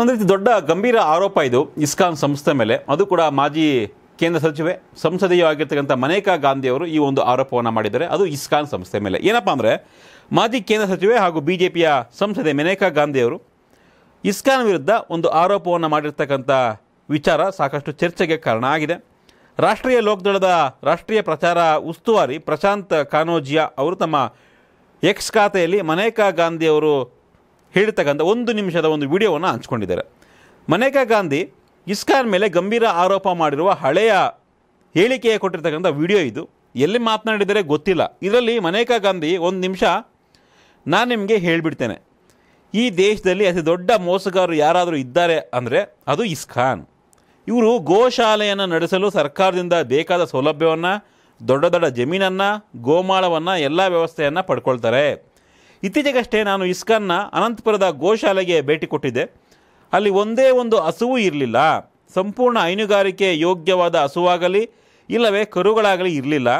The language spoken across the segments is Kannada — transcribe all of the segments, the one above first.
ಒಂದು ರೀತಿ ದೊಡ್ಡ ಗಂಭೀರ ಆರೋಪ ಇದು ಇಸ್ಕಾನ್ ಸಂಸ್ಥೆ ಮೇಲೆ ಅದು ಕೂಡ ಮಾಜಿ ಕೇಂದ್ರ ಸಚಿವೆ ಸಂಸದೀಯವಾಗಿರ್ತಕ್ಕಂಥ ಮನೇಕಾ ಗಾಂಧಿಯವರು ಈ ಒಂದು ಆರೋಪವನ್ನು ಮಾಡಿದ್ದಾರೆ ಅದು ಇಸ್ಕಾನ್ ಸಂಸ್ಥೆ ಮೇಲೆ ಏನಪ್ಪಾ ಅಂದರೆ ಮಾಜಿ ಕೇಂದ್ರ ಸಚಿವೆ ಹಾಗೂ ಬಿ ಜೆ ಪಿಯ ಸಂಸದೆ ಗಾಂಧಿ ಗಾಂಧಿಯವರು ಇಸ್ಕಾನ್ ವಿರುದ್ಧ ಒಂದು ಆರೋಪವನ್ನು ಮಾಡಿರ್ತಕ್ಕಂಥ ವಿಚಾರ ಸಾಕಷ್ಟು ಚರ್ಚೆಗೆ ಕಾರಣ ಆಗಿದೆ ರಾಷ್ಟ್ರೀಯ ಲೋಕದಳದ ರಾಷ್ಟ್ರೀಯ ಪ್ರಚಾರ ಉಸ್ತುವಾರಿ ಪ್ರಶಾಂತ್ ಕಾನೋಜಿಯಾ ಅವರು ತಮ್ಮ ಎಕ್ಸ್ ಖಾತೆಯಲ್ಲಿ ಮನೇಕಾ ಗಾಂಧಿಯವರು ಹೇಳಿರ್ತಕ್ಕಂಥ ಒಂದು ನಿಮಿಷದ ಒಂದು ವಿಡಿಯೋವನ್ನು ಹಂಚ್ಕೊಂಡಿದ್ದಾರೆ ಮನೇಕಾ ಗಾಂಧಿ ಇಸ್ಕಾನ್ ಮೇಲೆ ಗಂಭೀರ ಆರೋಪ ಮಾಡಿರುವ ಹಳೆಯ ಹೇಳಿಕೆಯ ಕೊಟ್ಟಿರ್ತಕ್ಕಂಥ ವಿಡಿಯೋ ಇದು ಎಲ್ಲಿ ಮಾತನಾಡಿದರೆ ಗೊತ್ತಿಲ್ಲ ಇದರಲ್ಲಿ ಮನೇಕಾ ಗಾಂಧಿ ಒಂದು ನಿಮಿಷ ನಾನು ನಿಮಗೆ ಹೇಳಿಬಿಡ್ತೇನೆ ಈ ದೇಶದಲ್ಲಿ ಅತಿ ದೊಡ್ಡ ಮೋಸಗಾರರು ಯಾರಾದರೂ ಇದ್ದಾರೆ ಅಂದರೆ ಅದು ಇಸ್ಕಾನ್ ಇವರು ಗೋಶಾಲೆಯನ್ನು ನಡೆಸಲು ಸರ್ಕಾರದಿಂದ ಬೇಕಾದ ಸೌಲಭ್ಯವನ್ನು ದೊಡ್ಡ ದೊಡ್ಡ ಜಮೀನನ್ನು ಗೋಮಾಳವನ್ನು ಎಲ್ಲ ವ್ಯವಸ್ಥೆಯನ್ನು ಪಡ್ಕೊಳ್ತಾರೆ ಇತ್ತೀಚೆಗಷ್ಟೇ ನಾನು ಇಸ್ಕಾನ್ನ ಅನಂತಪುರದ ಗೋಶಾಲೆಗೆ ಭೇಟಿ ಕೊಟ್ಟಿದ್ದೆ ಅಲ್ಲಿ ಒಂದೇ ಒಂದು ಹಸುವು ಇರಲಿಲ್ಲ ಸಂಪೂರ್ಣ ಹೈನುಗಾರಿಕೆ ಯೋಗ್ಯವಾದ ಹಸುವಾಗಲಿ ಇಲ್ಲವೇ ಕರುಗಳಾಗಲಿ ಇರಲಿಲ್ಲ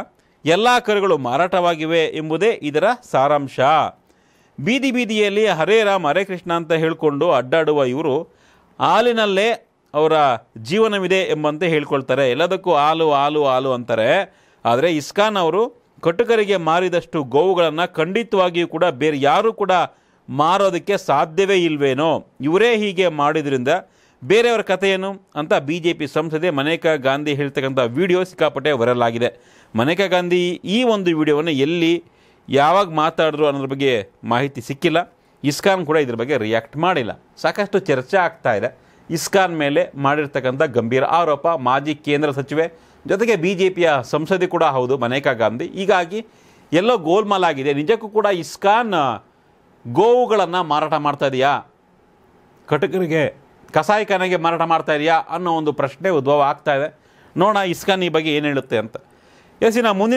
ಎಲ್ಲ ಕರುಗಳು ಮಾರಾಟವಾಗಿವೆ ಎಂಬುದೇ ಇದರ ಸಾರಾಂಶ ಬೀದಿ ಬೀದಿಯಲ್ಲಿ ಹರೇ ರಾಮ್ ಹರೇ ಕೃಷ್ಣ ಅಂತ ಹೇಳಿಕೊಂಡು ಅಡ್ಡಾಡುವ ಇವರು ಹಾಲಿನಲ್ಲೇ ಅವರ ಜೀವನವಿದೆ ಎಂಬಂತೆ ಹೇಳ್ಕೊಳ್ತಾರೆ ಎಲ್ಲದಕ್ಕೂ ಹಾಲು ಹಾಲು ಹಾಲು ಅಂತಾರೆ ಆದರೆ ಇಸ್ಕಾನ್ ಅವರು ಕಟುಕರಿಗೆ ಮಾರಿದಷ್ಟು ಗೋವುಗಳನ್ನು ಖಂಡಿತವಾಗಿಯೂ ಕೂಡ ಬೇರೆ ಯಾರೂ ಕೂಡ ಮಾರೋದಕ್ಕೆ ಸಾಧ್ಯವೇ ಇಲ್ವೇನೋ ಇವರೇ ಹೀಗೆ ಮಾಡಿದ್ರಿಂದ ಬೇರೆಯವರ ಕಥೆಯೇನು ಅಂತ ಬಿ ಜೆ ಪಿ ಸಂಸದೆ ಮನೇಕಾ ಗಾಂಧಿ ಹೇಳ್ತಕ್ಕಂಥ ವಿಡಿಯೋ ಸಿಕ್ಕಾಪಟ್ಟೆ ವೈರಲ್ ಆಗಿದೆ ಮನೇಕಾ ಗಾಂಧಿ ಈ ಒಂದು ವಿಡಿಯೋವನ್ನು ಎಲ್ಲಿ ಯಾವಾಗ ಮಾತಾಡಿದ್ರು ಅನ್ನೋದ್ರ ಬಗ್ಗೆ ಮಾಹಿತಿ ಸಿಕ್ಕಿಲ್ಲ ಇಸ್ಕಾನ್ ಕೂಡ ಇದ್ರ ಬಗ್ಗೆ ರಿಯಾಕ್ಟ್ ಮಾಡಿಲ್ಲ ಸಾಕಷ್ಟು ಚರ್ಚೆ ಆಗ್ತಾ ಇದೆ ಇಸ್ಕಾನ್ ಮೇಲೆ ಮಾಡಿರ್ತಕ್ಕಂಥ ಗಂಭೀರ ಆರೋಪ ಮಾಜಿ ಕೇಂದ್ರ ಸಚಿವೆ ಜೊತೆಗೆ ಬಿ ಜೆ ಪಿಯ ಸಂಸದೆ ಕೂಡ ಹೌದು ಮನೇಕಾ ಗಾಂಧಿ ಹೀಗಾಗಿ ಎಲ್ಲೋ ಆಗಿದೆ ನಿಜಕ್ಕೂ ಕೂಡ ಇಸ್ಕಾನ್ ಗೋವುಗಳನ್ನು ಮಾರಾಟ ಮಾಡ್ತಾ ಇದೆಯಾ ಕಟಕರಿಗೆ ಕಸಾಯಿಖಾನೆಗೆ ಮಾರಾಟ ಮಾಡ್ತಾ ಇದೆಯಾ ಅನ್ನೋ ಒಂದು ಪ್ರಶ್ನೆ ಉದ್ಭವ ಆಗ್ತಾ ಇದೆ ನೋಡೋಣ ಇಸ್ಕಾನ್ ಈ ಬಗ್ಗೆ ಏನು ಹೇಳುತ್ತೆ ಅಂತ ಎಸ್ ಇನ್ನು ಮುಂದಿನ